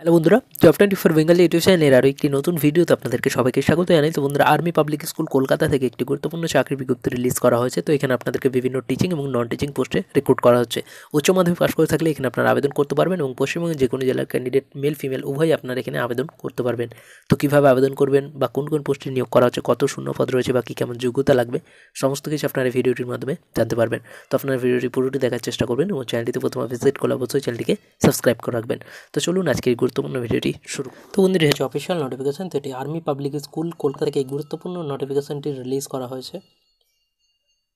hello বন্ধুরা job twenty four Bengali YouTube চ্যানেলের আরও একটি নতুন ভিডিওতে আপনাদেরকে সবাইকে স্বাগত জানাই তো বন্ধুরা আর্মি পাবলিক স্কুল কলকাতা থেকে একটি গুরুত্বপূর্ণ চাকরি বিজ্ঞপ্তি রিলিজ করা হয়েছে তো এখানে আপনাদেরকে বিভিন্ন টিচিং এবং নন টিচিং পোস্টে রিক্রুট করা হচ্ছে উচ্চ মাধ্যমিক পাশ করে থাকলে এখানে আপনারা আবেদন করতে পারবেন এবং পশ্চিমবঙ্গের যে কোনো জেলার ক্যান্ডিডেট মেল ফিমেল উভয়ই আপনারা এখানে আবেদন করতে পারবেন তো কীভাবে আবেদন করবেন বা কোন কোন পোস্টে নিয়োগ করা হচ্ছে কত শূন্য পদ রয়েছে বা কী কেমন যোগ্যতা লাগবে সমস্ত কিছু আপনারা ভিডিওটির মাধ্যমে জানতে পারবেন তো আপনারা ভিডিওটি পুরোটি দেখার চেষ্টা করবেন এবং চ্যানেলটিতে প্রথমে ভিজিট করলে অবশ্যই চ্যানেলটিকে সাবস্ক্রাইব করে রাখবেন তো চলুন আজকে গুরুত্বপূর্ণ ভিডিওটি শুরু তো বন্ধুরা হচ্ছে অফিসিয়াল নোটিফিকেশন তো এটি আর্মি পাবলিক স্কুল কলকাতা থেকে এই গুরুত্বপূর্ণ নোটিফিকেশনটি রিলিজ করা হয়েছে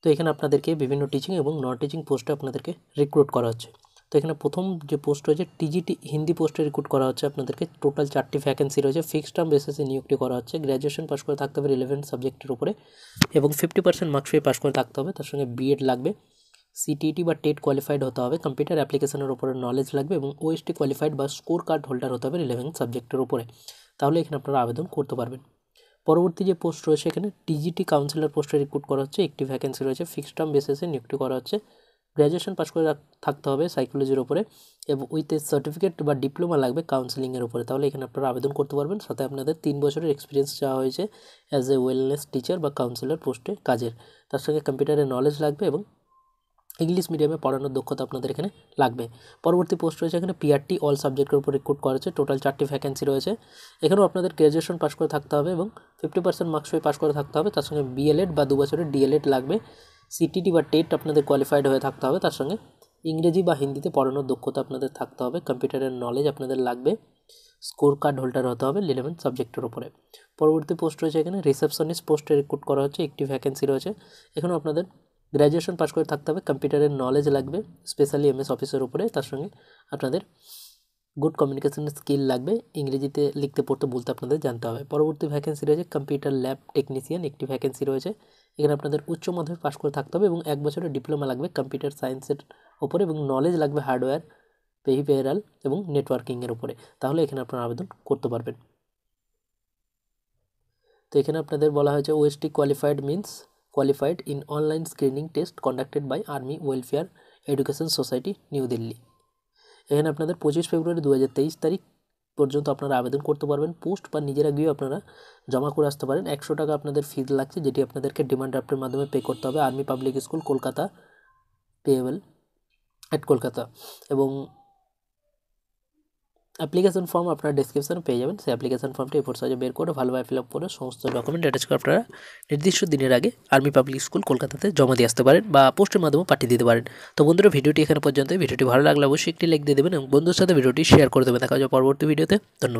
তো এখানে আপনাদেরকে বিভিন্ন টিচিং এবং নন টিচিং পোস্টে আপনাদেরকে রিক্রুট করা হচ্ছে তো এখানে প্রথম যে পোস্ট রয়েছে টিজিটি হিন্দি পোস্টে রিক্রুট করা হচ্ছে আপনাদেরকে টোটাল চারটি ভ্যাকেন্সি রয়েছে ফিক্সড টার্ম বেসিসে নিয়োগটি করা হচ্ছে গ্র্যাজুয়েশন পাস করে থাকতে হবে রিলেভেন্ট সাবজেক্টের উপরে এবং ফিফটি পার্সেন্ট মার্কস পেয়ে পাস করে থাকতে হবে তার সঙ্গে বিএড লাগবে সিটিইটি e বা টেট কোয়ালিফাইড হতে হবে কম্পিউটার অ্যাপ্লিকেশনের উপরে নলেজ লাগবে এবং ওএসটি কোয়ালিফাইড বা স্কোর কার্ড হোল্ডার হতে হবে রিলেভেন্ট সাবজেক্টের উপরে তাহলে এখানে আপনারা আবেদন করতে পারবেন পরবর্তী যে পোস্ট রয়েছে এখানে টিজিটি কাউন্সিলর পোস্টে রিক্রুট করা হচ্ছে একটি ভ্যাকেন্সি রয়েছে ফিক্সড টার্ম বেসিসে নিয়োগটি করা হচ্ছে গ্র্যাজুয়েশন পাস করে থাকতে হবে সাইকোলজির উপরে এবং উইথ এ সার্টিফিকেট বা ডিপ্লোমা লাগবে কাউন্সিলিংয়ের উপরে তাহলে এখানে আপনারা আবেদন করতে পারবেন সাথে আপনাদের তিন বছরের এক্সপিরিয়েন্স চাওয়া হয়েছে অ্যাজ এ ওয়েলনেস টিচার বা কাউন্সিলর পোস্টে কাজের তার সঙ্গে কম্পিউটারের নলেজ লাগবে এবং ইংলিশ মিডিয়ামে পড়ানোর দক্ষতা আপনাদের এখানে লাগবে পরবর্তী পোস্ট রয়েছে এখানে পিআরটি অল সাবজেক্টের উপর রিক্রুট করা টোটাল চারটি ভ্যাকেন্সি রয়েছে এখানেও আপনাদের গ্র্যাজুয়েশন পাস করে থাকতে হবে এবং ফিফটি পার্সেন্ট মার্কস হয়ে পাস করে থাকতে হবে তার সঙ্গে বিএলএড বা দু বছরের ডিএলএড লাগবে সিটিটি বা টেট আপনাদের কোয়ালিফাইড হয়ে থাকতে হবে তার সঙ্গে ইংরেজি বা হিন্দিতে পড়ানোর দক্ষতা আপনাদের থাকতে হবে কম্পিউটারের নলেজ আপনাদের লাগবে স্কোর কার্ড হোল্ডার হতে হবে রিলেভেন্ট সাবজেক্টের উপরে পরবর্তী পোস্ট রয়েছে এখানে রিসেপশনিস্ট পোস্টে রিক্রুট করা হচ্ছে একটি ভ্যাকেন্সি রয়েছে এখানেও আপনাদের গ্র্যাজুয়েশন পাশ করে থাকতে হবে কম্পিউটারের নলেজ লাগবে স্পেশালি এমএস অফিসের উপরে তার সঙ্গে আপনাদের গুড কমিউনিকেশন স্কিল লাগবে ইংরেজিতে লিখতে পড়তে বলতে আপনাদের জানতে হবে পরবর্তী ভ্যাকেন্সি রয়েছে কম্পিউটার ল্যাব টেকনিশিয়ান একটি ভ্যাকেন্সি রয়েছে এখানে আপনাদের উচ্চ মাধ্যমিক পাশ করে থাকতে হবে এবং এক বছরের ডিপ্লোমা লাগবে কম্পিউটার সায়েন্সের ওপরে এবং নলেজ লাগবে হার্ডওয়্যার পেহিপেয়ারাল এবং নেটওয়ার্কিংয়ের উপরে তাহলে এখানে আপনারা আবেদন করতে পারবেন তো এখানে আপনাদের বলা হয়েছে OST qualified means qualified in online screening test conducted by army welfare education society new delhi এখানে আপনাদের পঁচিশ ফেব্রুয়ারি দু তারিখ পর্যন্ত আপনারা আবেদন করতে পারবেন পোস্ট বা নিজেরা গিয়েও আপনারা জমা করে আসতে পারেন একশো টাকা আপনাদের ফিজ লাগছে যেটি আপনাদেরকে ডিমান্ড ড্রাফ্টের মাধ্যমে পে করতে হবে army public school Kolkata payable at Kolkata এবং অ্যাপ্লিকেশন ফর্ম আপনারা ডিসক্রিপশানে পেয়ে যাবেন সেই অ্যাপ্লিকেশন ফর্মটি এফোর সাইজে বের করে ভালোভাবে ফিল আপ করে সমস্ত ডকুমেন্ট অ্যাটাচ করে আপনারা নির্দিষ্ট দিনের আগে আর্মি পাবলিক স্কুল কলকাতাতে জমা দিয়ে আসতে পারেন বা পোস্টের মাধ্যমে পাঠিয়ে দিতে পারেন তো বন্ধুরা ভিডিওটি এখানে পর্যন্ত ভিডিওটি ভালো লাগলে অবশ্যই একটি লাইক দিয়ে দেবেন এবং বন্ধুর সাথে ভিডিওটি শেয়ার করে দেবেন দেখা যাবে পরবর্তী ভিডিওতে ধন্যবাদ